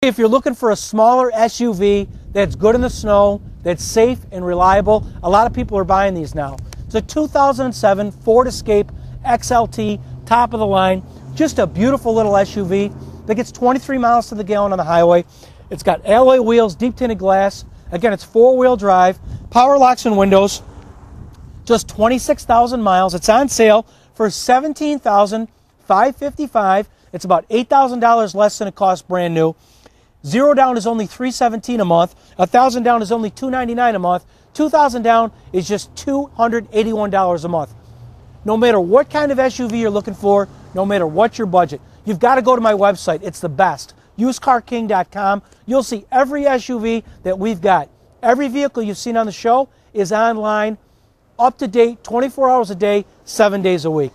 If you're looking for a smaller SUV that's good in the snow, that's safe and reliable, a lot of people are buying these now. It's a 2007 Ford Escape XLT, top of the line. Just a beautiful little SUV that gets 23 miles to the gallon on the highway. It's got alloy wheels, deep tinted glass. Again, it's four wheel drive, power locks and windows, just 26,000 miles. It's on sale for 17,555. It's about $8,000 less than it costs brand new. Zero down is only 317 a month. A thousand down is only 299 a month. 2000 down is just $281 a month. No matter what kind of SUV you're looking for, no matter what your budget, you've got to go to my website. It's the best. UsedCarKing.com. You'll see every SUV that we've got. Every vehicle you've seen on the show is online, up to date, 24 hours a day, seven days a week.